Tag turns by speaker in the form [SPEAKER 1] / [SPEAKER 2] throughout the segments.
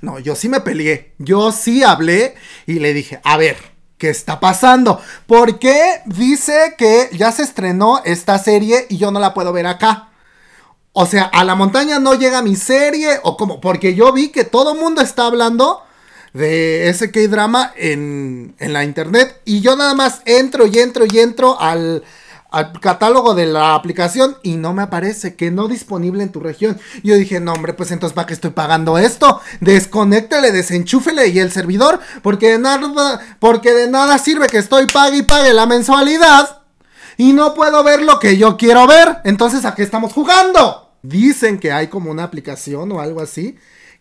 [SPEAKER 1] No, yo sí me peleé. Yo sí hablé y le dije, a ver, ¿qué está pasando? ¿Por qué dice que ya se estrenó esta serie y yo no la puedo ver acá? O sea, a la montaña no llega mi serie o cómo? porque yo vi que todo el mundo está hablando de ese K-drama en, en la internet y yo nada más entro y entro y entro al, al catálogo de la aplicación y no me aparece que no disponible en tu región. Yo dije, no hombre, pues entonces ¿para qué estoy pagando esto? Desconéctele, desenchúfele y el servidor, porque de nada, porque de nada sirve que estoy pague y pague la mensualidad y no puedo ver lo que yo quiero ver. Entonces, ¿a qué estamos jugando? Dicen que hay como una aplicación o algo así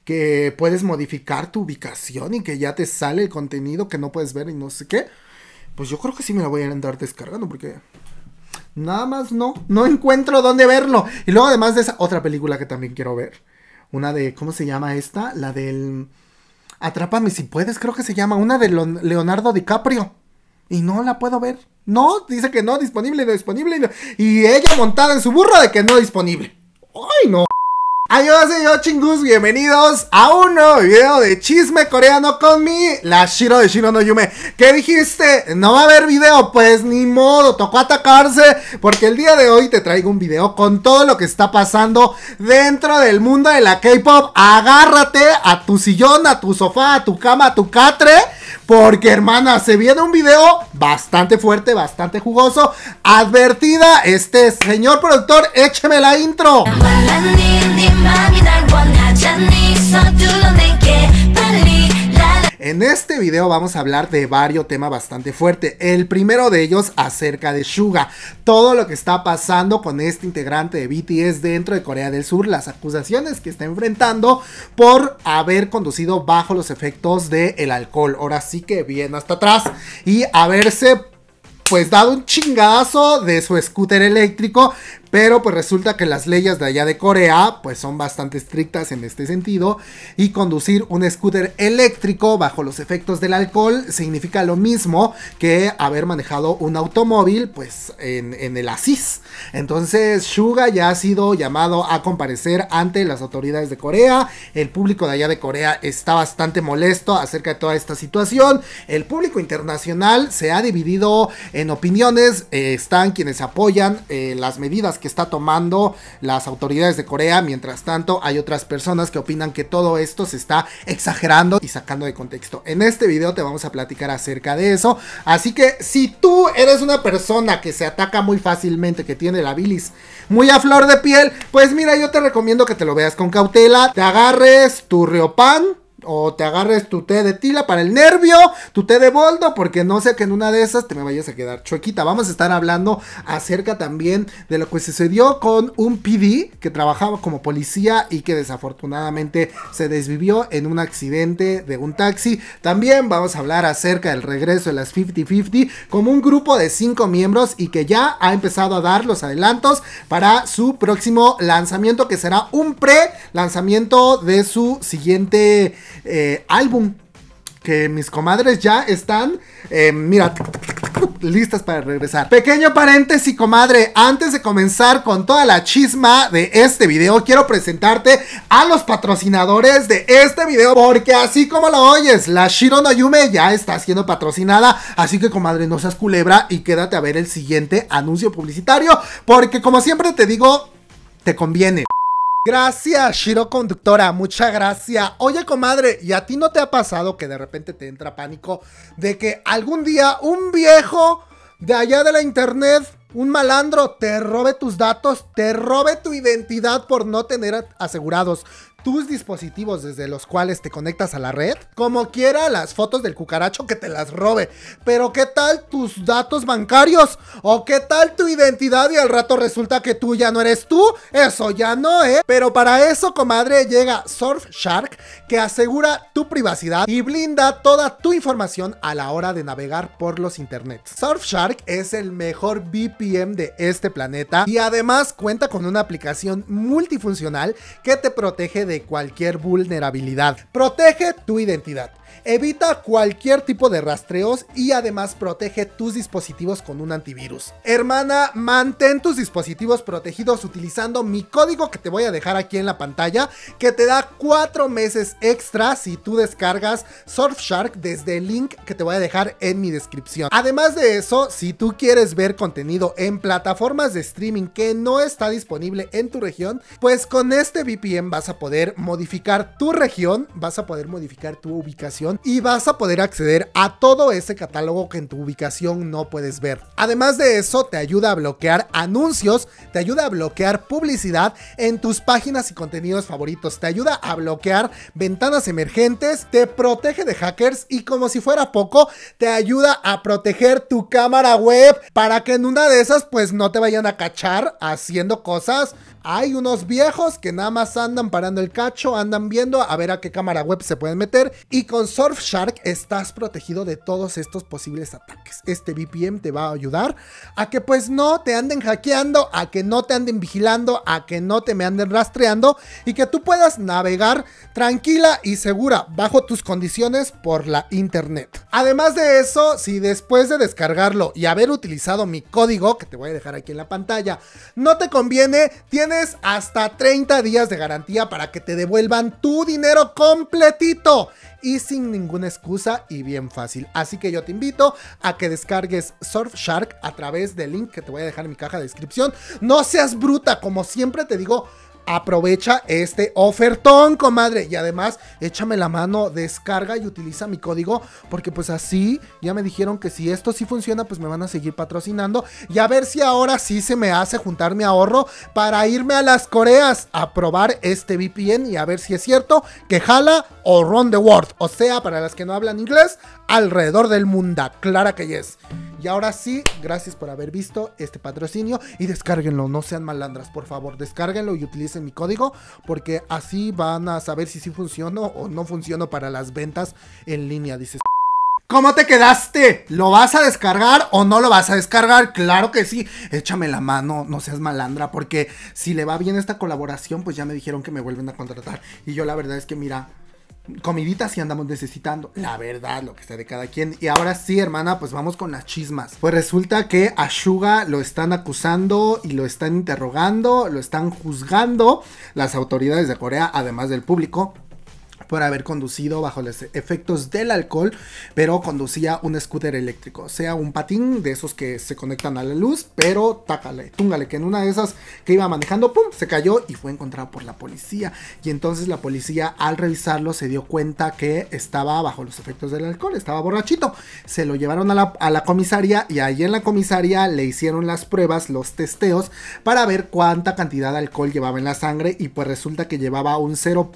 [SPEAKER 1] que puedes modificar tu ubicación y que ya te sale el contenido que no puedes ver y no sé qué. Pues yo creo que sí me la voy a andar descargando porque Nada más no, no encuentro dónde verlo. Y luego además de esa otra película que también quiero ver. Una de, ¿cómo se llama esta? La del... Atrápame si puedes, creo que se llama. Una de Leonardo DiCaprio. Y no la puedo ver. No, dice que no, disponible, no disponible. Y ella montada en su burro de que no disponible. ¡Ay, no! yo chingus, bienvenidos a un nuevo video de chisme coreano con mi la Shiro de Shiro no Yume. ¿Qué dijiste? No va a haber video, pues ni modo, tocó atacarse porque el día de hoy te traigo un video con todo lo que está pasando dentro del mundo de la K-pop. Agárrate a tu sillón, a tu sofá, a tu cama, a tu catre porque, hermana, se viene un video bastante fuerte, bastante jugoso. Advertida, este señor productor, écheme la intro. En este video vamos a hablar de varios temas bastante fuertes. El primero de ellos acerca de Suga. Todo lo que está pasando con este integrante de BTS dentro de Corea del Sur. Las acusaciones que está enfrentando por haber conducido bajo los efectos del alcohol. Ahora sí que bien hasta atrás. Y haberse pues dado un chingazo de su scooter eléctrico, pero pues resulta que las leyes de allá de Corea pues son bastante estrictas en este sentido y conducir un scooter eléctrico bajo los efectos del alcohol significa lo mismo que haber manejado un automóvil pues en, el Asís. Entonces Suga ya ha sido llamado a comparecer ante las autoridades de Corea. El público de allá de Corea está bastante molesto acerca de toda esta situación. El público internacional se ha dividido en opiniones. Eh, están quienes apoyan eh, las medidas que que está tomando las autoridades de Corea. Mientras tanto, hay otras personas que opinan que todo esto se está exagerando y sacando de contexto. En este video te vamos a platicar acerca de eso. Así que si tú eres una persona que se ataca muy fácilmente, que tiene la bilis muy a flor de piel, pues mira, yo te recomiendo que te lo veas con cautela, te agarres tu riopan o te agarres tu té de tila para el nervio, tu té de boldo, porque no sé que en una de esas te me vayas a quedar chuequita. Vamos a estar hablando acerca también de lo que sucedió con un PD que trabajaba como policía y que desafortunadamente se desvivió en un accidente de un taxi. También vamos a hablar acerca del regreso de las 50-50 como un grupo de cinco miembros y que ya ha empezado a dar los adelantos para su próximo lanzamiento que será un pre lanzamiento de su siguiente eh, álbum. Que mis comadres ya están, eh, mira, listas para regresar. Pequeño paréntesis, comadre. Antes de comenzar con toda la chisma de este video, quiero presentarte a los patrocinadores de este video. Porque así como lo oyes, la Shiro no Yume ya está siendo patrocinada. Así que, comadre, no seas culebra y quédate a ver el siguiente anuncio publicitario. Porque, como siempre te digo, te conviene. Gracias, Shiro Conductora, muchas gracias. Oye, comadre, ¿y a ti no te ha pasado que de repente te entra pánico de que algún día un viejo de allá de la internet, un malandro, te robe tus datos, te robe tu identidad por no tener asegurados tus dispositivos desde los cuales te conectas a la red, como quiera las fotos del cucaracho que te las robe. Pero ¿qué tal tus datos bancarios? ¿O qué tal tu identidad y al rato resulta que tú ya no eres tú? Eso ya no, ¿eh? Pero para eso, comadre, llega Surfshark que asegura tu privacidad y blinda toda tu información a la hora de navegar por los internets. Surfshark es el mejor VPN de este planeta y además cuenta con una aplicación multifuncional que te protege de cualquier vulnerabilidad. Protege tu identidad evita cualquier tipo de rastreos y además protege tus dispositivos con un antivirus. Hermana, mantén tus dispositivos protegidos utilizando mi código que te voy a dejar aquí en la pantalla, que te da 4 meses extra si tú descargas Surfshark desde el link que te voy a dejar en mi descripción. Además de eso, si tú quieres ver contenido en plataformas de streaming que no está disponible en tu región, pues con este VPN vas a poder modificar tu región, vas a poder modificar tu ubicación y vas a poder acceder a todo ese catálogo que en tu ubicación no puedes ver. Además de eso, te ayuda a bloquear anuncios, te ayuda a bloquear publicidad en tus páginas y contenidos favoritos, te ayuda a bloquear ventanas emergentes, te protege de hackers y como si fuera poco, te ayuda a proteger tu cámara web para que en una de esas pues no te vayan a cachar haciendo cosas hay unos viejos que nada más andan parando el cacho, andan viendo a ver a qué cámara web se pueden meter. Y con Surfshark estás protegido de todos estos posibles ataques. Este VPN te va a ayudar a que pues no te anden hackeando, a que no te anden vigilando, a que no te me anden rastreando y que tú puedas navegar tranquila y segura bajo tus condiciones por la internet. Además de eso, si después de descargarlo y haber utilizado mi código, que te voy a dejar aquí en la pantalla, no te conviene, tienes hasta 30 días de garantía para que te devuelvan tu dinero completito y sin ninguna excusa y bien fácil. Así que yo te invito a que descargues Surfshark a través del link que te voy a dejar en mi caja de descripción. No seas bruta, como siempre te digo, Aprovecha este ofertón, comadre. Y además, échame la mano, descarga y utiliza mi código. Porque pues así ya me dijeron que si esto sí funciona, pues me van a seguir patrocinando. Y a ver si ahora sí se me hace juntar mi ahorro para irme a las Coreas a probar este VPN y a ver si es cierto que jala o run the world. O sea, para las que no hablan inglés, alrededor del mundo. Clara que es. Y ahora sí, gracias por haber visto este patrocinio y descárguenlo, no sean malandras, por favor, descárguenlo y utilicen mi código porque así van a saber si sí funciono o no funciono para las ventas en línea, dices. ¿Cómo te quedaste? ¿Lo vas a descargar o no lo vas a descargar? Claro que sí. Échame la mano, no seas malandra, porque si le va bien esta colaboración, pues ya me dijeron que me vuelven a contratar. Y yo la verdad es que mira, comiditas y andamos necesitando. La verdad, lo que está de cada quien. Y ahora sí, hermana, pues vamos con las chismas. Pues resulta que a lo están acusando y lo están interrogando, lo están juzgando las autoridades de Corea, además del público, por haber conducido bajo los efectos del alcohol, pero conducía un scooter eléctrico, o sea, un patín de esos que se conectan a la luz, pero tácale, túngale, que en una de esas que iba manejando, ¡pum!, se cayó y fue encontrado por la policía. Y entonces la policía al revisarlo se dio cuenta que estaba bajo los efectos del alcohol, estaba borrachito. Se lo llevaron a la, comisaría y ahí en la comisaría le hicieron las pruebas, los testeos, para ver cuánta cantidad de alcohol llevaba en la sangre y pues resulta que llevaba un 0.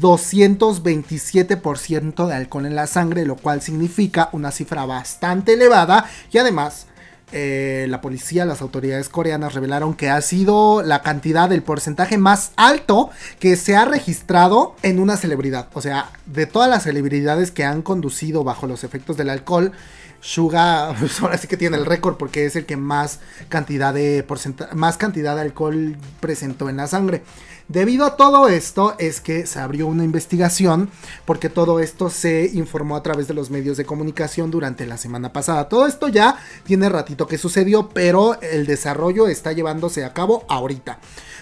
[SPEAKER 1] 227% de alcohol en la sangre, lo cual significa una cifra bastante elevada y además eh, la policía, las autoridades coreanas revelaron que ha sido la cantidad, el porcentaje más alto que se ha registrado en una celebridad. O sea, de todas las celebridades que han conducido bajo los efectos del alcohol, Suga ahora sí que tiene el récord porque es el que más cantidad de más cantidad de alcohol presentó en la sangre. Debido a todo esto es que se abrió una investigación porque todo esto se informó a través de los medios de comunicación durante la semana pasada. Todo esto ya tiene ratito que sucedió, pero el desarrollo está llevándose a cabo ahorita.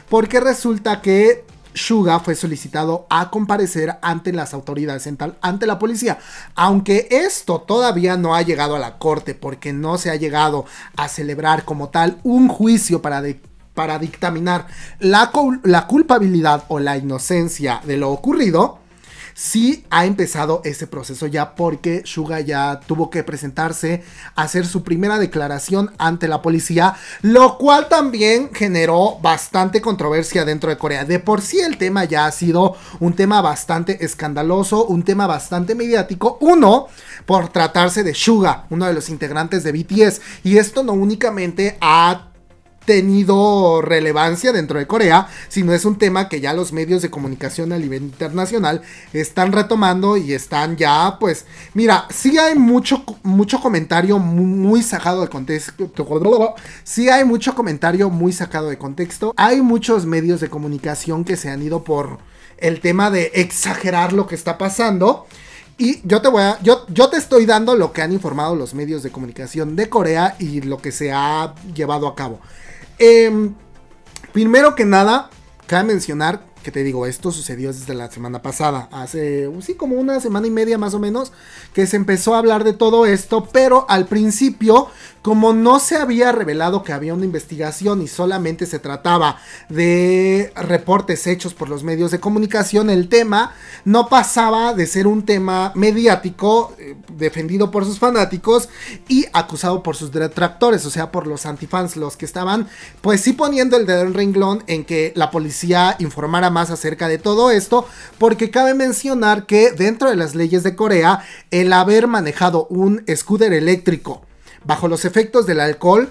[SPEAKER 1] Porque resulta que Shuga fue solicitado a comparecer ante las autoridades, ante la policía. Aunque esto todavía no ha llegado a la corte porque no se ha llegado a celebrar como tal un juicio para de para dictaminar la, la culpabilidad o la inocencia de lo ocurrido, sí ha empezado ese proceso ya porque Suga ya tuvo que presentarse a hacer su primera declaración ante la policía, lo cual también generó bastante controversia dentro de Corea. De por sí el tema ya ha sido un tema bastante escandaloso, un tema bastante mediático, uno por tratarse de Suga, uno de los integrantes de BTS, y esto no únicamente ha tenido relevancia dentro de Corea, sino es un tema que ya los medios de comunicación a nivel internacional están retomando y están ya, pues, mira, si hay mucho, mucho comentario muy, sacado de contexto, Si hay mucho comentario muy sacado de contexto, hay muchos medios de comunicación que se han ido por el tema de exagerar lo que está pasando. Y yo te voy a, yo, yo te estoy dando lo que han informado los medios de comunicación de Corea y lo que se ha llevado a cabo. Em, primero que nada, cabe mencionar que te digo, esto sucedió desde la semana pasada, hace, uh, sí, como una semana y media más o menos, que se empezó a hablar de todo esto, pero al principio, como no se había revelado que había una investigación y solamente se trataba de reportes hechos por los medios de comunicación, el tema no pasaba de ser un tema mediático, eh, defendido por sus fanáticos y acusado por sus detractores, o sea, por los antifans, los que estaban, pues sí poniendo el dedo en renglón en que la policía informara más acerca de todo esto, porque cabe mencionar que dentro de las leyes de Corea, el haber manejado un scooter eléctrico bajo los efectos del alcohol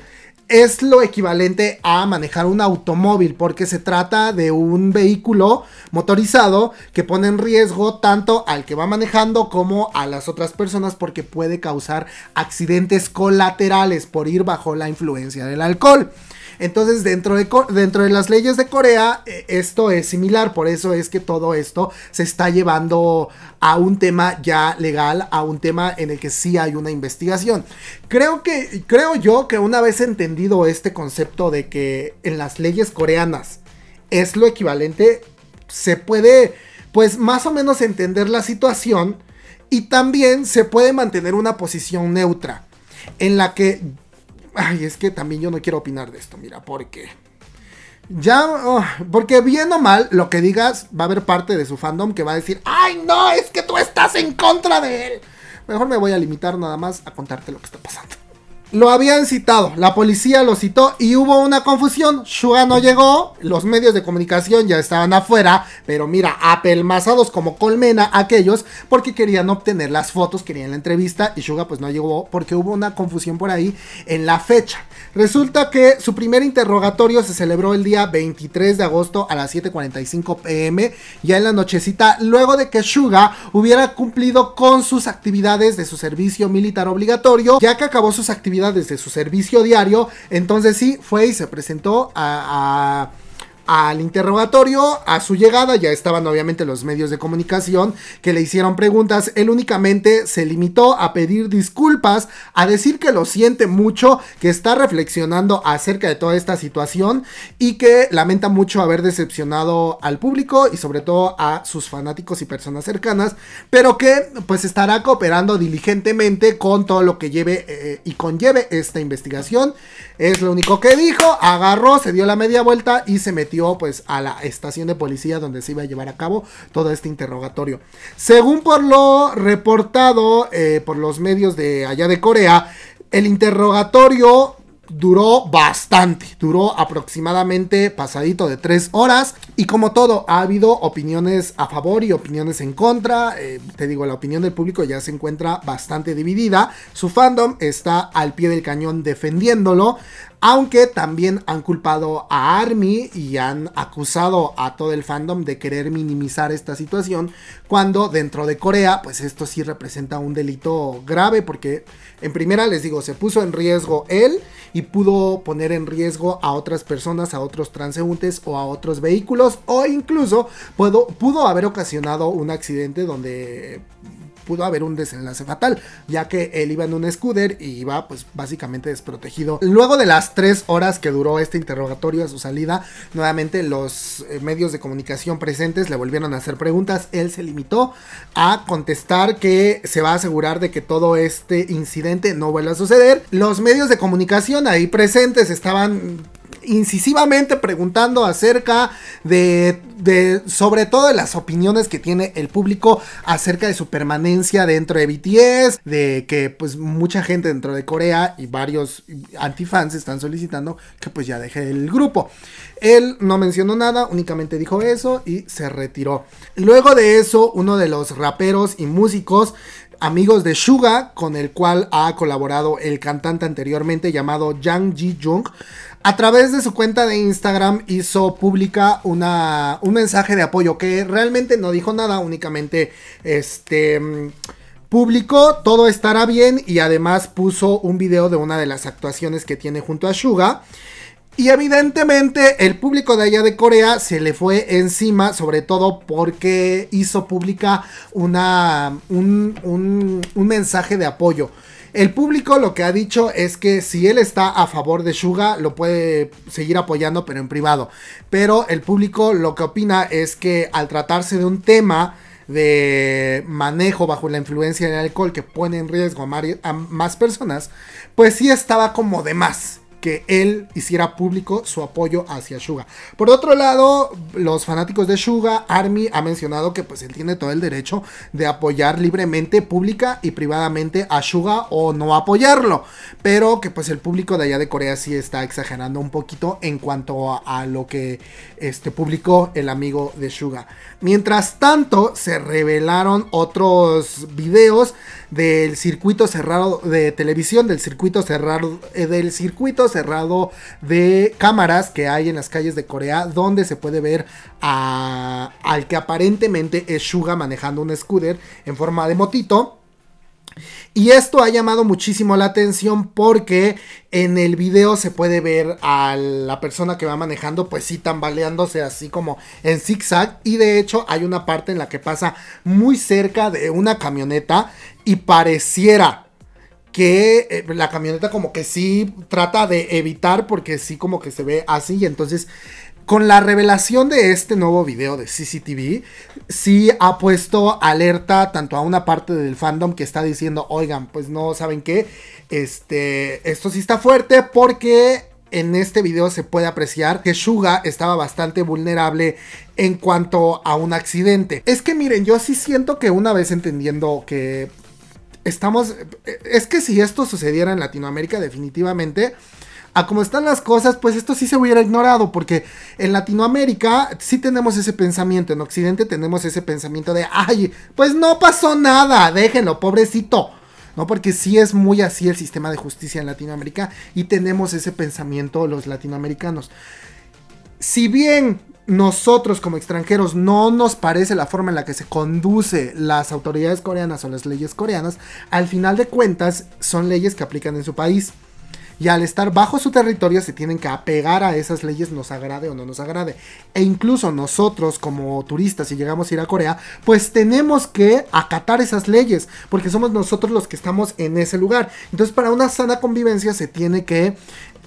[SPEAKER 1] es lo equivalente a manejar un automóvil porque se trata de un vehículo motorizado que pone en riesgo tanto al que va manejando como a las otras personas porque puede causar accidentes colaterales por ir bajo la influencia del alcohol. Entonces, dentro de, dentro de las leyes de Corea, eh, esto es similar, por eso es que todo esto se está llevando a un tema ya legal, a un tema en el que sí hay una investigación. Creo que, creo yo que una vez entendido este concepto de que en las leyes coreanas es lo equivalente, se puede, pues más o menos entender la situación y también se puede mantener una posición neutra en la que Ay, es que también yo no quiero opinar de esto, mira, porque. Ya, oh, porque bien o mal, lo que digas, va a haber parte de su fandom que va a decir, ay no, es que tú estás en contra de él. Mejor me voy a limitar nada más a contarte lo que está pasando. Lo habían citado, la policía lo citó y hubo una confusión. Suga no llegó, los medios de comunicación ya estaban afuera, pero mira, apelmazados como colmena aquellos porque querían obtener las fotos, querían la entrevista y Suga pues no llegó porque hubo una confusión por ahí en la fecha. Resulta que su primer interrogatorio se celebró el día 23 de agosto a las 7:45 pm, ya en la nochecita, luego de que Suga hubiera cumplido con sus actividades de su servicio militar obligatorio, ya que acabó sus actividades desde su servicio diario. Entonces sí, fue y se presentó a al interrogatorio, a su llegada ya estaban obviamente los medios de comunicación que le hicieron preguntas, él únicamente se limitó a pedir disculpas, a decir que lo siente mucho, que está reflexionando acerca de toda esta situación y que lamenta mucho haber decepcionado al público y sobre todo a sus fanáticos y personas cercanas, pero que pues estará cooperando diligentemente con todo lo que lleve eh, y conlleve esta investigación. Es lo único que dijo, agarró, se dio la media vuelta y se metió pues a la estación de policía donde se iba a llevar a cabo todo este interrogatorio. Según por lo reportado eh, por los medios de allá de Corea, el interrogatorio duró bastante, duró aproximadamente pasadito de tres horas y como todo ha habido opiniones a favor y opiniones en contra, eh, te digo, la opinión del público ya se encuentra bastante dividida, su fandom está al pie del cañón defendiéndolo, aunque también han culpado a Army y han acusado a todo el fandom de querer minimizar esta situación, cuando dentro de Corea, pues esto sí representa un delito grave, porque en primera les digo, se puso en riesgo él y pudo poner en riesgo a otras personas, a otros transeúntes o a otros vehículos, o incluso pudo, haber ocasionado un accidente donde pudo haber un desenlace fatal, ya que él iba en un scooter y iba pues básicamente desprotegido. Luego de las tres horas que duró este interrogatorio a su salida, nuevamente los eh, medios de comunicación presentes le volvieron a hacer preguntas, él se limitó a contestar que se va a asegurar de que todo este incidente no vuelva a suceder. Los medios de comunicación ahí presentes estaban incisivamente preguntando acerca de, sobre todo de las opiniones que tiene el público acerca de su permanencia dentro de BTS, de que pues mucha gente dentro de Corea y varios antifans están solicitando que pues ya deje el grupo. Él no mencionó nada, únicamente dijo eso y se retiró. Luego de eso, uno de los raperos y músicos amigos de Suga, con el cual ha colaborado el cantante anteriormente llamado Yang Ji Jung. A través de su cuenta de Instagram hizo pública una, un mensaje de apoyo que realmente no dijo nada, únicamente este mm, publicó todo estará bien y además puso un video de una de las actuaciones que tiene junto a Suga. Y evidentemente el público de allá de Corea se le fue encima, sobre todo porque hizo pública una, un, mensaje de apoyo. El público lo que ha dicho es que si él está a favor de Suga, lo puede seguir apoyando, pero en privado. Pero el público lo que opina es que al tratarse de un tema de manejo bajo la influencia del alcohol que pone en riesgo a, a más personas, pues sí estaba como de más que él hiciera público su apoyo hacia Suga. Por otro lado, los fanáticos de Suga, Army ha mencionado que pues él tiene todo el derecho de apoyar libremente, pública y privadamente a Suga o no apoyarlo, pero que pues el público de allá de Corea sí está exagerando un poquito en cuanto a, lo que este publicó el amigo de Suga. Mientras tanto, se revelaron otros videos del circuito cerrado de televisión, del circuito cerrado, eh, del circuito cerrado de cámaras que hay en las calles de Corea, donde se puede ver a, al que aparentemente es Suga manejando un scooter en forma de motito y esto ha llamado muchísimo la atención porque en el video se puede ver a la persona que va manejando, pues sí, tambaleándose así como en zigzag. Y de hecho hay una parte en la que pasa muy cerca de una camioneta y pareciera que eh, la camioneta como que sí trata de evitar porque sí como que se ve así y entonces con la revelación de este nuevo video de CCTV, sí ha puesto alerta tanto a una parte del fandom que está diciendo, oigan, pues no saben qué, este, esto sí está fuerte porque en este video se puede apreciar que Suga estaba bastante vulnerable en cuanto a un accidente. Es que miren, yo sí siento que una vez entendiendo que estamos... Es que si esto sucediera en Latinoamérica definitivamente a como están las cosas, pues esto sí se hubiera ignorado, porque en Latinoamérica sí tenemos ese pensamiento, en Occidente tenemos ese pensamiento de, ay, pues no pasó nada, déjenlo, pobrecito. ¿no? Porque sí es muy así el sistema de justicia en Latinoamérica y tenemos ese pensamiento los latinoamericanos. Si bien nosotros como extranjeros no nos parece la forma en la que se conduce las autoridades coreanas o las leyes coreanas, al final de cuentas son leyes que aplican en su país. Y al estar bajo su territorio se tienen que apegar a esas leyes, nos agrade o no nos agrade. E incluso nosotros como turistas, si llegamos a ir a Corea, pues tenemos que acatar esas leyes, porque somos nosotros los que estamos en ese lugar. Entonces para una sana convivencia se tiene que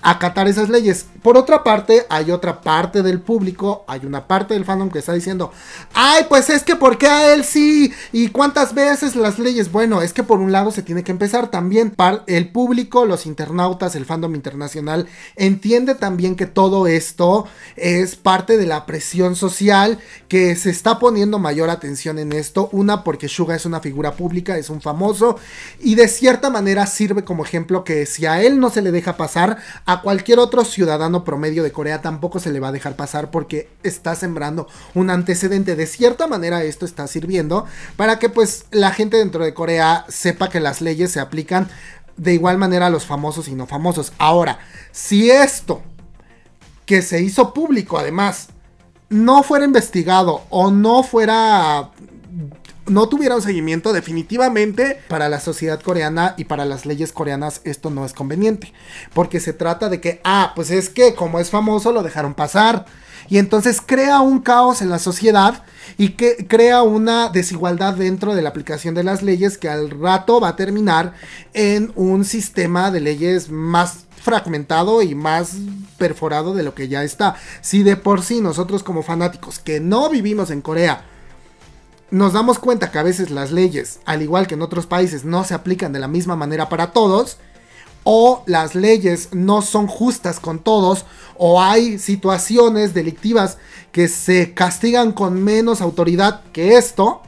[SPEAKER 1] acatar esas leyes. Por otra parte, hay otra parte del público, hay una parte del fandom que está diciendo, ay, pues es que ¿por qué a él sí? ¿Y cuántas veces las leyes? Bueno, es que por un lado se tiene que empezar también. Para el público, los internautas, el fandom internacional, entiende también que todo esto es parte de la presión social, que se está poniendo mayor atención en esto. Una, porque Suga es una figura pública, es un famoso, y de cierta manera sirve como ejemplo que si a él no se le deja pasar, a cualquier otro ciudadano promedio de Corea tampoco se le va a dejar pasar porque está sembrando un antecedente. De cierta manera esto está sirviendo para que pues la gente dentro de Corea sepa que las leyes se aplican de igual manera a los famosos y no famosos. Ahora, si esto que se hizo público además no fuera investigado o no fuera no tuviera un seguimiento, definitivamente para la sociedad coreana y para las leyes coreanas esto no es conveniente. Porque se trata de que, ah, pues es que como es famoso lo dejaron pasar. Y entonces crea un caos en la sociedad y que crea una desigualdad dentro de la aplicación de las leyes que al rato va a terminar en un sistema de leyes más fragmentado y más perforado de lo que ya está. Si de por sí nosotros como fanáticos que no vivimos en Corea, nos damos cuenta que a veces las leyes, al igual que en otros países, no se aplican de la misma manera para todos, o las leyes no son justas con todos, o hay situaciones delictivas que se castigan con menos autoridad que esto.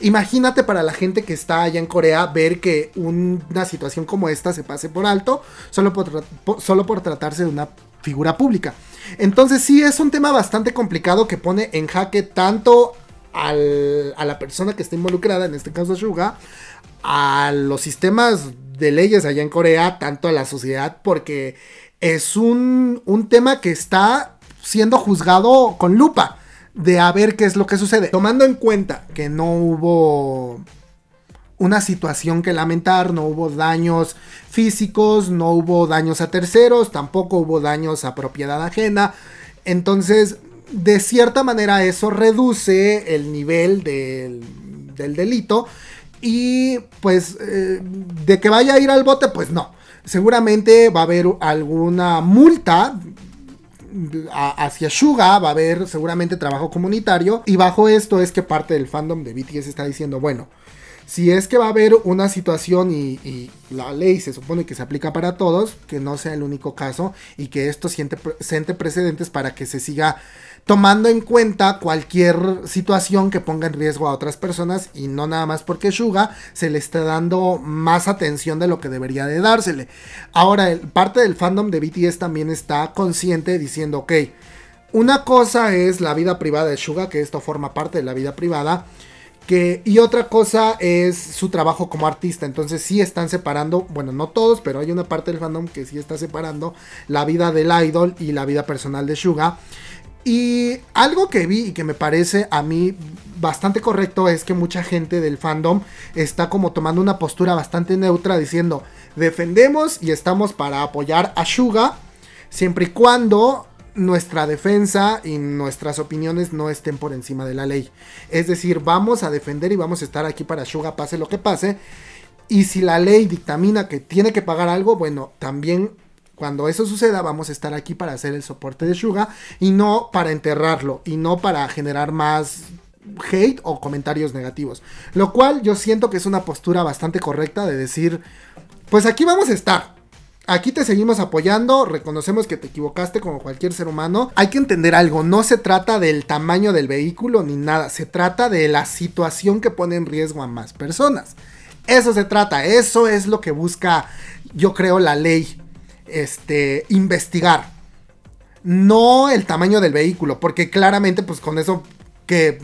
[SPEAKER 1] Imagínate para la gente que está allá en Corea ver que una situación como esta se pase por alto solo por, tratarse de una figura pública. Entonces sí es un tema bastante complicado que pone en jaque tanto a la persona que está involucrada, en este caso Shuga, a los sistemas de leyes allá en Corea, tanto a la sociedad, porque es un, un tema que está siendo juzgado con lupa de a ver qué es lo que sucede. Tomando en cuenta que no hubo una situación que lamentar, no hubo daños físicos, no hubo daños a terceros, tampoco hubo daños a propiedad ajena. Entonces de cierta manera eso reduce el nivel del, del delito y pues eh, de que vaya a ir al bote, pues no. Seguramente va a haber alguna multa hacia Suga, va a haber seguramente trabajo comunitario. Y bajo esto es que parte del fandom de BTS está diciendo, bueno, si es que va a haber una situación y, y la ley se supone que se aplica para todos, que no sea el único caso y que esto siente, siente precedentes para que se siga tomando en cuenta cualquier situación que ponga en riesgo a otras personas y no nada más porque Suga se le está dando más atención de lo que debería de dársele. Ahora, parte del fandom de BTS también está consciente diciendo, ok, una cosa es la vida privada de Suga, que esto forma parte de la vida privada, y otra cosa es su trabajo como artista. Entonces sí están separando, bueno, no todos, pero hay una parte del fandom que sí está separando la vida del idol y la vida personal de Suga. Y algo que vi y que me parece a mí bastante correcto es que mucha gente del fandom está como tomando una postura bastante neutra diciendo defendemos y estamos para apoyar a Shuga siempre y cuando nuestra defensa y nuestras opiniones no estén por encima de la ley. Es decir, vamos a defender y vamos a estar aquí para Shuga pase lo que pase. Y si la ley dictamina que tiene que pagar algo, bueno, también cuando eso suceda, vamos a estar aquí para hacer el soporte de Suga y no para enterrarlo y no para generar más hate o comentarios negativos. Lo cual yo siento que es una postura bastante correcta de decir, pues aquí vamos a estar. Aquí te seguimos apoyando, reconocemos que te equivocaste como cualquier ser humano. Hay que entender algo, no se trata del tamaño del vehículo ni nada, se trata de la situación que pone en riesgo a más personas. Eso se trata, eso es lo que busca, yo creo, la ley este, investigar. No el tamaño del vehículo, porque claramente pues con eso que,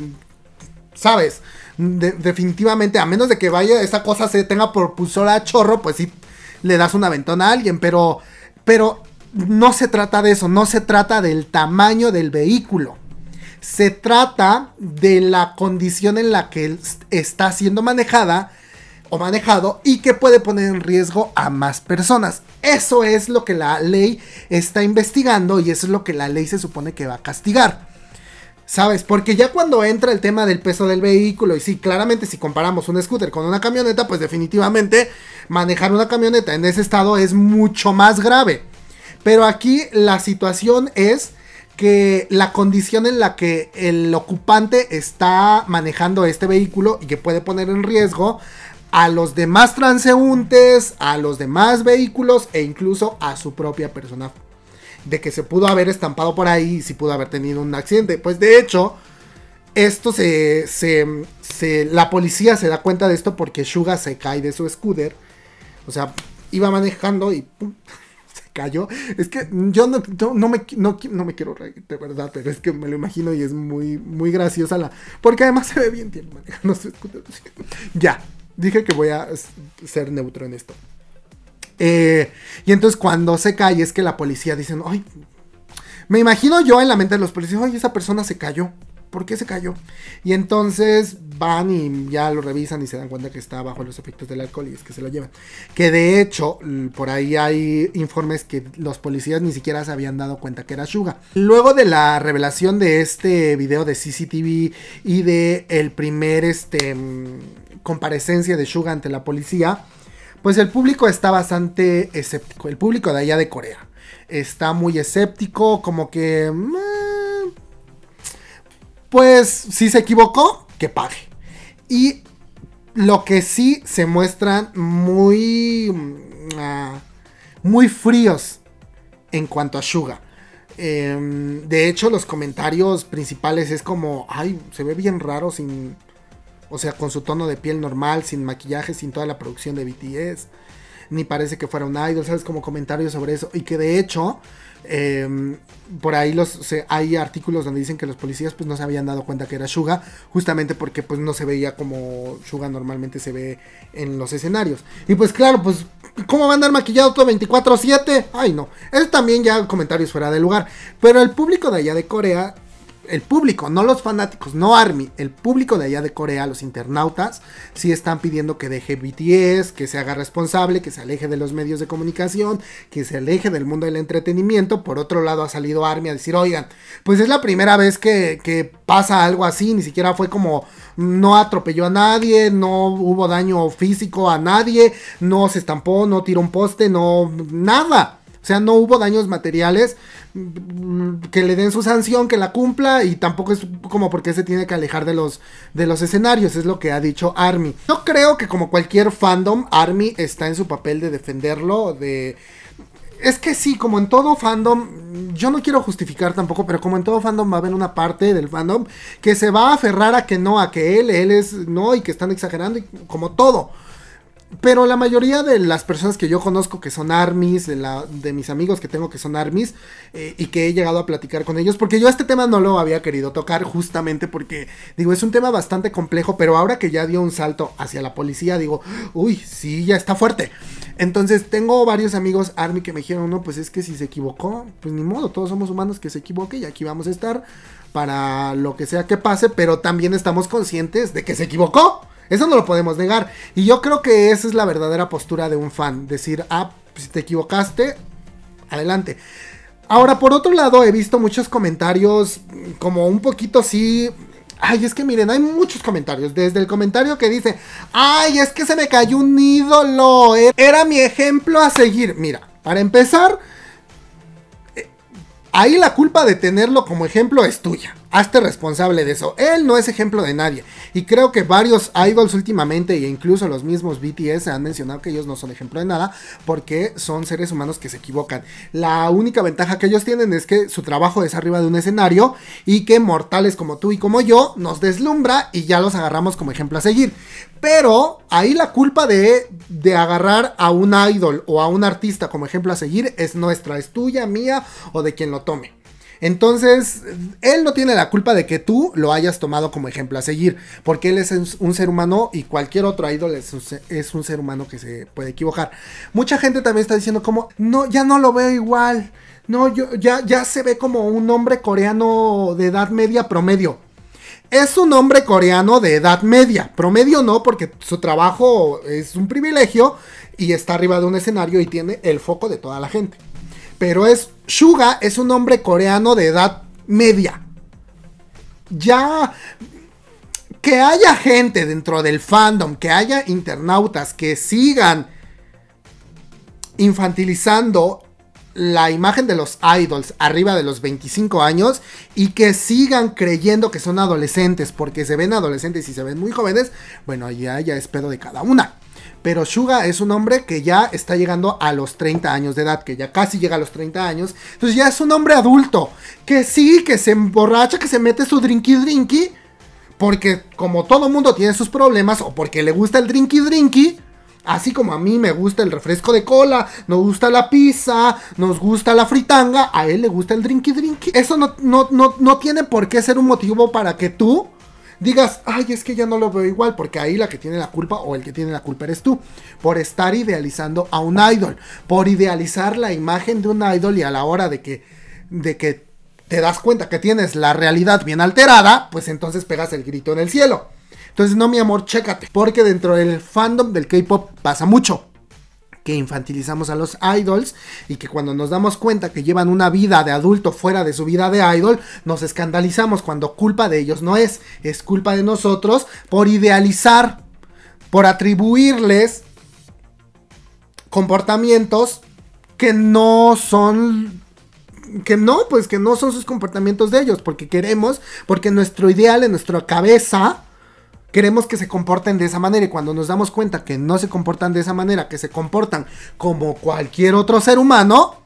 [SPEAKER 1] ¿sabes? definitivamente, a menos de que vaya esa cosa se tenga propulsora a chorro, pues sí le das una ventona a alguien, pero, pero no se trata de eso, no se trata del tamaño del vehículo. Se trata de la condición en la que está siendo manejada o manejado y que puede poner en riesgo a más personas. Eso es lo que la ley está investigando y eso es lo que la ley se supone que va a castigar. ¿Sabes? Porque ya cuando entra el tema del peso del vehículo, y sí, claramente si comparamos un scooter con una camioneta, pues definitivamente manejar una camioneta en ese estado es mucho más grave. Pero aquí la situación es que la condición en la que el ocupante está manejando este vehículo y que puede poner en riesgo a los demás transeúntes, a los demás vehículos e incluso a su propia persona. De que se pudo haber estampado por ahí y si pudo haber tenido un accidente. Pues de hecho, esto se, La policía se da cuenta de esto porque Shuga se cae de su scooter. O sea, iba manejando y se cayó. Es que yo no, me, no, quiero reír, de verdad, pero es que me lo imagino y es muy, muy graciosa la. Porque además se ve bien tiene manejando su scooter. ya, dije que voy a ser neutro en esto. Eh, y entonces cuando se cae es que la policía dicen, ay, me imagino yo en la mente de los policías, ay, esa persona se cayó. ¿por qué se cayó? Y entonces van y ya lo revisan y se dan cuenta que está bajo los efectos del alcohol y es que se lo llevan. Que de hecho, por ahí hay informes que los policías ni siquiera se habían dado cuenta que era Suga. Luego de la revelación de este video de CCTV y de el primer este, mm, comparecencia de Suga ante la policía, pues el público está bastante escéptico. El público de allá de Corea está muy escéptico, como que... Mm, pues si se equivocó, que pague. Y lo que sí se muestran muy, mm, ah, muy fríos en cuanto a Suga. Em, de hecho, los comentarios principales es como, ay, se ve bien raro sin, o sea, con su tono de piel normal, sin maquillaje, sin toda la producción de BTS. Ni parece que fuera un idol, ¿sabes? Como comentarios sobre eso. Y que de hecho, Em, por ahí los, hay artículos donde dicen que los policías pues no se habían dado cuenta que era Suga, justamente porque pues no se veía como Suga normalmente se ve en los escenarios. Y pues claro, pues ¿cómo va a andar maquillado todo 24/7? Ay no, es también ya comentarios fuera de lugar. Pero el público de allá de Corea el público, no los fanáticos, no Army, el público de allá de Corea, los internautas, sí están pidiendo que deje BTS, que se haga responsable, que se aleje de los medios de comunicación, que se aleje del mundo del entretenimiento. Por otro lado, ha salido Army a decir, oigan, pues es la primera vez que, que pasa algo así, ni siquiera fue como no atropelló a nadie, no hubo daño físico a nadie, no se estampó, no tiró un poste, no, nada. O sea, no hubo daños materiales que le den su sanción, que la cumpla y tampoco es como porque se tiene que alejar de los, de los escenarios, es lo que ha dicho Army. Yo creo que como cualquier fandom, Army está en su papel de defenderlo, de... Es que sí, como en todo fandom, yo no quiero justificar tampoco, pero como en todo fandom va a haber una parte del fandom que se va a aferrar a que no, a que él, él es no y que están exagerando, y como todo. Pero la mayoría de las personas que yo conozco que son armies, de, la, de mis amigos que tengo que son armies, eh, y que he llegado a platicar con ellos, porque yo este tema no lo había querido tocar justamente porque, digo, es un tema bastante complejo, pero ahora que ya dio un salto hacia la policía, digo, uy, sí, ya está fuerte. Entonces, tengo varios amigos army que me dijeron, no, pues es que si se equivocó, pues ni modo, todos somos humanos que se equivoque y aquí vamos a estar para lo que sea que pase, pero también estamos conscientes de que se equivocó. Eso no lo podemos negar. Y yo creo que esa es la verdadera postura de un fan. Decir, ah, si te equivocaste, adelante. Ahora, por otro lado, he visto muchos comentarios como un poquito así... Ay, es que miren, hay muchos comentarios. Desde el comentario que dice, ay, es que se me cayó un ídolo. Era mi ejemplo a seguir. Mira, para empezar, eh, ahí la culpa de tenerlo como ejemplo es tuya hazte responsable de eso. Él no es ejemplo de nadie. Y creo que varios idols últimamente, e incluso los mismos BTS, han mencionado que ellos no son ejemplo de nada porque son seres humanos que se equivocan. La única ventaja que ellos tienen es que su trabajo es arriba de un escenario y que mortales como tú y como yo nos deslumbra y ya los agarramos como ejemplo a seguir. Pero ahí la culpa de, de agarrar a un idol o a un artista como ejemplo a seguir es nuestra, es tuya, mía o de quien lo tome. Entonces, él no tiene la culpa de que tú lo hayas tomado como ejemplo a seguir, porque él es un ser humano y cualquier otro ídolo es un, ser humano que se puede equivocar. Mucha gente también está diciendo como, no, ya no lo veo igual. No, yo, ya, ya se ve como un hombre coreano de edad media promedio es un hombre coreano de edad media. Promedio no, porque su trabajo es un privilegio y está arriba de un escenario y tiene el foco de toda la gente. Pero es. Suga es un hombre coreano de edad media. Ya. Que haya gente dentro del fandom, que haya internautas que sigan infantilizando la imagen de los idols arriba de los 25 años y que sigan creyendo que son adolescentes porque se ven adolescentes y se ven muy jóvenes, bueno, ya, ya es pedo de cada una. Pero Suga es un hombre que ya está llegando a los 30 años de edad, que ya casi llega a los 30 años. Entonces ya es un hombre adulto, que sí, que se emborracha, que se mete su drinky drinky, porque como todo mundo tiene sus problemas o porque le gusta el drinky drinky, Así como a mí me gusta el refresco de cola, nos gusta la pizza, nos gusta la fritanga, a él le gusta el drinky drinky. Eso no, no, no tiene por qué ser un motivo para que tú digas, ay, es que ya no lo veo igual, porque ahí la que tiene la culpa o el que tiene la culpa eres tú, por estar idealizando a un idol, por idealizar la imagen de un idol y a la hora de que, de que te das cuenta que tienes la realidad bien alterada, pues entonces pegas el grito en el cielo. Entonces, no, mi amor, chécate, porque dentro del fandom del K-pop pasa mucho que infantilizamos a los idols y que cuando nos damos cuenta que llevan una vida de adulto fuera de su vida de idol, nos escandalizamos cuando culpa de ellos no es, es culpa de nosotros por idealizar, por atribuirles comportamientos que no son que no, pues que no son sus comportamientos de ellos, porque queremos, porque nuestro ideal en nuestra cabeza queremos que se comporten de esa manera y cuando nos damos cuenta que no se comportan de esa manera, que se comportan como cualquier otro ser humano,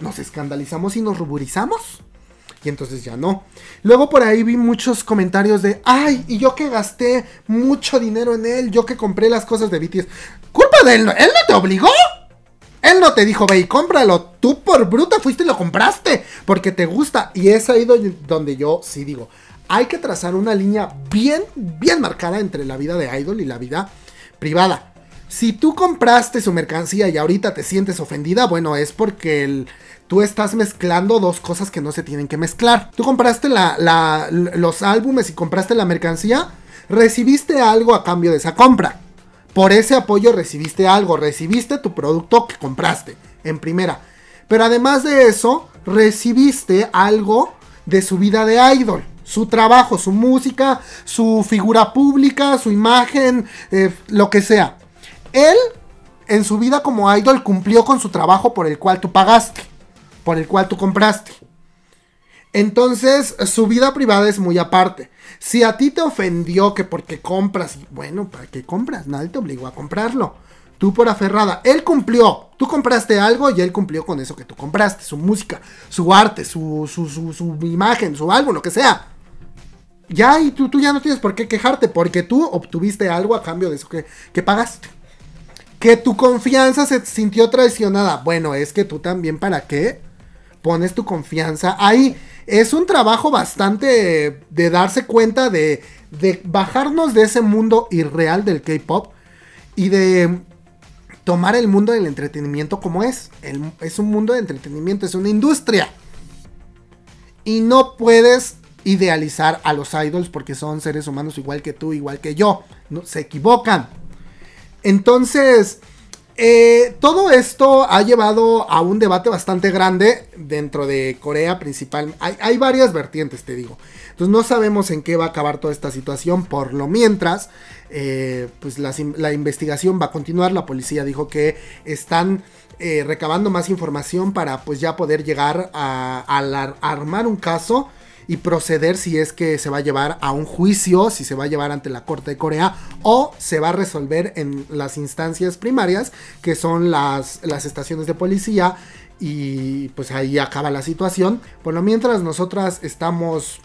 [SPEAKER 1] nos escandalizamos y nos ruborizamos. Y entonces ya no. Luego por ahí vi muchos comentarios de, ay, y yo que gasté mucho dinero en él, yo que compré las cosas de BTS. Culpa de él, él no te obligó. Él no te dijo, ve y cómpralo. Tú por bruta fuiste y lo compraste porque te gusta. Y es ahí donde yo sí digo, hay que trazar una línea bien, bien marcada entre la vida de idol y la vida privada. Si tú compraste su mercancía y ahorita te sientes ofendida, bueno, es porque tú estás mezclando dos cosas que no se tienen que mezclar. Tú compraste los álbumes y compraste la mercancía, recibiste algo a cambio de esa compra. Por ese apoyo recibiste algo, recibiste tu producto que compraste, en primera. Pero además de eso, recibiste algo de su vida de idol su trabajo, su música, su figura pública, su imagen, eh, lo que sea. Él, en su vida como idol, cumplió con su trabajo por el cual tú pagaste, por el cual tú compraste. Entonces, su vida privada es muy aparte. Si a ti te ofendió que porque compras, bueno, ¿para qué compras? Nadie te obligó a comprarlo. Tú por aferrada. Él cumplió. Tú compraste algo y él cumplió con eso que tú compraste. Su música, su arte, su, su imagen, su álbum, lo que sea ya y tú, ya no tienes por qué quejarte porque tú obtuviste algo a cambio de eso que, que pagaste. Que tu confianza se sintió traicionada. Bueno, es que tú también para qué pones tu confianza ahí. Es un trabajo bastante de darse cuenta de, bajarnos de ese mundo irreal del K-Pop y de tomar el mundo del entretenimiento como es. es un mundo de entretenimiento, es una industria. Y no puedes idealizar a los idols porque son seres humanos igual que tú, igual que yo. No, se equivocan. Entonces, eh, todo esto ha llevado a un debate bastante grande dentro de Corea principal. Hay, varias vertientes, te digo. Entonces no sabemos en qué va a acabar toda esta situación. Por lo mientras, eh, pues la, investigación va a continuar. La policía dijo que están eh, recabando más información para pues ya poder llegar a armar un caso y proceder si es que se va a llevar a un juicio, si se va a llevar ante la Corte de Corea o se va a resolver en las instancias primarias, que son las, las estaciones de policía. Y pues ahí acaba la situación. Bueno, mientras nosotras estamos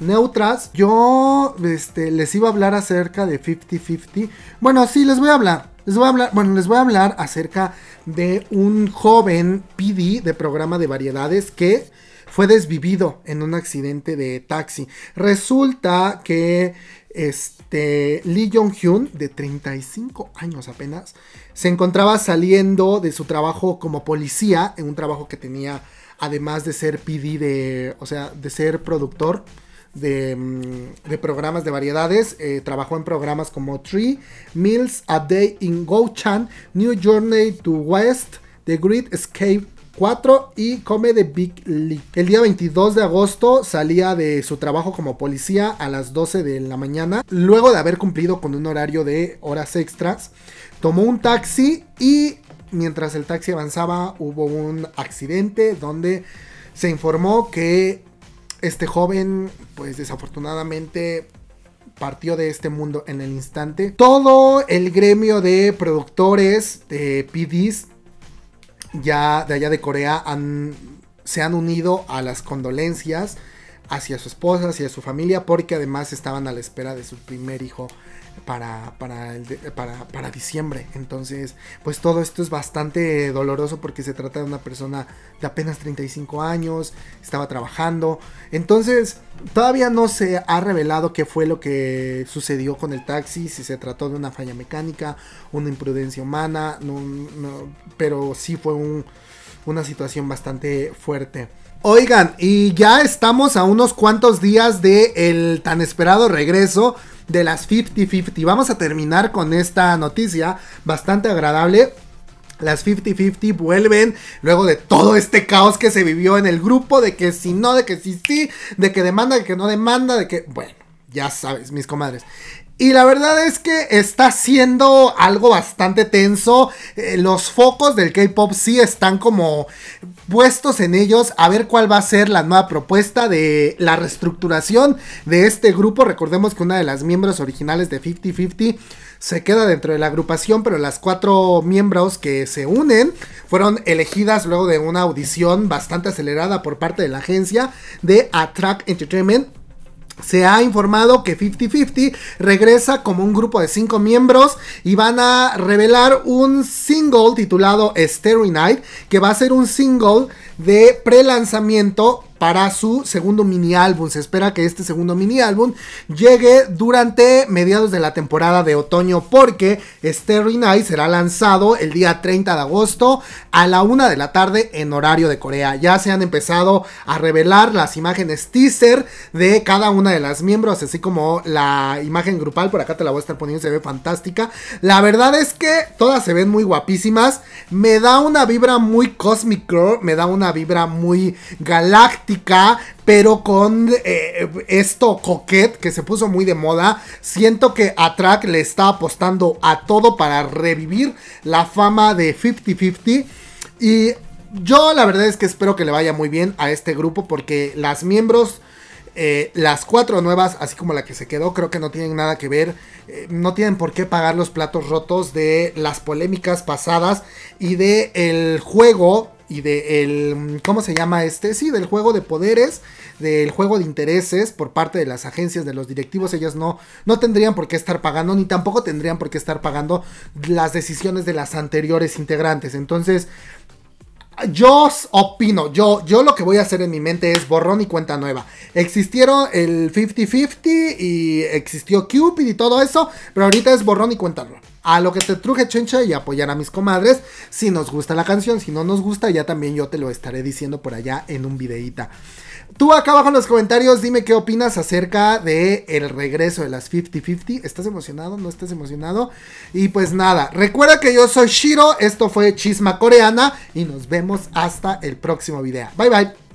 [SPEAKER 1] neutras. Yo este, les iba a hablar acerca de 50-50. Bueno, sí, les voy a hablar. Les voy a hablar, bueno, les voy a hablar acerca de un joven PD de programa de variedades que fue desvivido en un accidente de taxi. Resulta que este, Lee Jong-hyun, de 35 años apenas, se encontraba saliendo de su trabajo como policía, en un trabajo que tenía, además de ser PD, de, o sea, de ser productor. De, mm, programas de variedades. Eh, trabajó en programas como Three Meals a Day in Gochan, New Journey to West, The Great Escape 4 y come de Big League El día 22 de agosto salía de su trabajo como policía a las 12 de la mañana, luego de haber cumplido con un horario de horas extras, tomó un taxi y mientras el taxi avanzaba hubo un accidente donde se informó que este joven pues desafortunadamente partió de este mundo en el instante. Todo el gremio de productores de PDs ya de allá de Corea han, se han unido a las condolencias hacia su esposa, hacia su familia, porque además estaban a la espera de su primer hijo para, para, diciembre. Entonces, pues todo esto es bastante doloroso porque se trata de una persona de apenas 35 años, estaba trabajando. Entonces, todavía no se ha revelado qué fue lo que sucedió con el taxi, si se trató de una falla mecánica, una imprudencia humana, no, pero sí fue un, una situación bastante fuerte. Oigan, y ya estamos a unos cuantos días de el tan esperado regreso de las 50-50. Vamos a terminar con esta noticia bastante agradable. Las 50-50 vuelven luego de todo este caos que se vivió en el grupo, de que si no, de que si sí, de que demanda, de que no demanda, de que... Bueno, ya sabes, mis comadres. Y la verdad es que está siendo algo bastante tenso. Eh, los focos del K-Pop sí están como puestos en ellos a ver cuál va a ser la nueva propuesta de la reestructuración de este grupo. Recordemos que una de las miembros originales de 5050 50 se queda dentro de la agrupación, pero las cuatro miembros que se unen fueron elegidas luego de una audición bastante acelerada por parte de la agencia de Attract Entertainment se ha informado que 5050 regresa como un grupo de cinco miembros y van a revelar un single titulado Sterry Night, que va a ser un single de pre-lanzamiento para su segundo mini álbum. Se espera que este segundo mini álbum llegue durante mediados de la temporada de otoño porque Starry Night será lanzado el día 30 de agosto a la 1 de la tarde en horario de Corea. Ya se han empezado a revelar las imágenes teaser de cada una de las miembros, así como la imagen grupal. Por acá te la voy a estar poniendo, se ve fantástica. La verdad es que todas se ven muy guapísimas. Me da una vibra muy Cosmic me da una vibra muy galáctica pero con eh, esto coquet que se puso muy de moda. Siento que Track le está apostando a todo para revivir la fama de 50-50. Y yo la verdad es que espero que le vaya muy bien a este grupo porque las miembros... Eh, las cuatro nuevas, así como la que se quedó, creo que no tienen nada que ver. Eh, no tienen por qué pagar los platos rotos de las polémicas pasadas y de el juego y de el, ¿cómo se llama este? Sí, del juego de poderes, del juego de intereses por parte de las agencias, de los directivos, ellas no, no tendrían por qué estar pagando, ni tampoco tendrían por qué estar pagando las decisiones de las anteriores integrantes. Entonces, yo opino, yo, yo lo que voy a hacer en mi mente es borrón y cuenta nueva. Existieron el 50-50 y existió Cupid y todo eso, pero ahorita es borrón y cuenta nueva a lo que te truje, chencha, y apoyar a mis comadres. Si nos gusta la canción, si no nos gusta, ya también yo te lo estaré diciendo por allá en un videíta. Tú acá abajo en los comentarios dime qué opinas acerca de el regreso de las 50-50. ¿Estás emocionado? ¿No estás emocionado? Y pues nada, recuerda que yo soy Shiro, esto fue Chisma Coreana y nos vemos hasta el próximo video. Bye bye.